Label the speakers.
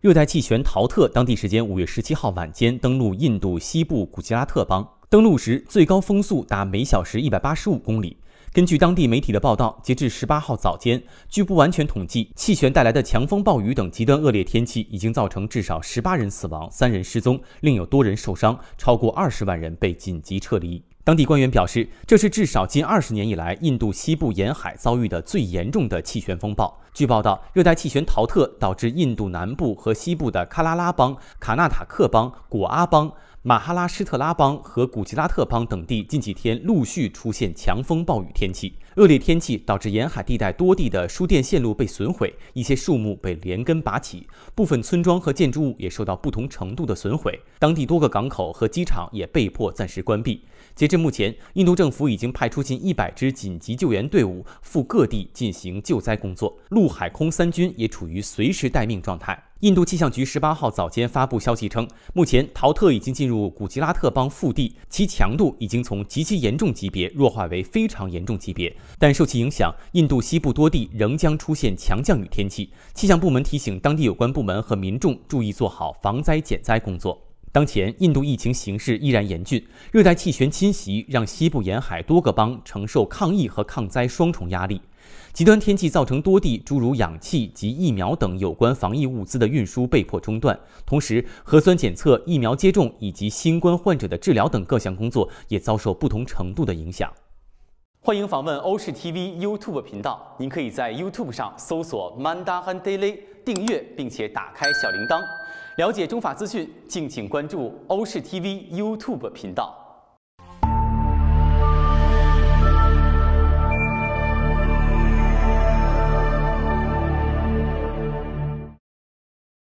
Speaker 1: 热带气旋“陶特”当地时间五月十七号晚间登陆印度西部古吉拉特邦，登陆时最高风速达每小时一百八十五公里。根据当地媒体的报道，截至十八号早间，据不完全统计，气旋带来的强风暴雨等极端恶劣天气已经造成至少十八人死亡、三人失踪，另有多人受伤，超过二十万人被紧急撤离。当地官员表示，这是至少近二十年以来印度西部沿海遭遇的最严重的气旋风暴。据报道，热带气旋陶特导致印度南部和西部的喀拉拉邦、卡纳塔克邦、果阿邦。马哈拉施特拉邦和古吉拉特邦等地近几天陆续出现强风暴雨天气，恶劣天气导致沿海地带多地的输电线路被损毁，一些树木被连根拔起，部分村庄和建筑物也受到不同程度的损毁。当地多个港口和机场也被迫暂时关闭。截至目前，印度政府已经派出近100支紧急救援队伍赴各地进行救灾工作，陆海空三军也处于随时待命状态。印度气象局十八号早间发布消息称，目前陶特已经进入古吉拉特邦腹地，其强度已经从极其严重级别弱化为非常严重级别。但受其影响，印度西部多地仍将出现强降雨天气。气象部门提醒当地有关部门和民众注意做好防灾减灾工作。当前，印度疫情形势依然严峻，热带气旋侵袭让西部沿海多个邦承受抗疫和抗灾双重压力。极端天气造成多地诸如氧气及疫苗等有关防疫物资的运输被迫中断，同时核酸检测、疫苗接种以及新冠患者的治疗等各项工作也遭受不同程度的影响。欢迎访问欧视 TV YouTube 频道，您可以在 YouTube 上搜索 m a n d a n Daily 订阅，并且打开小铃铛。了解中法资讯，敬请关注欧视 TV YouTube 频道。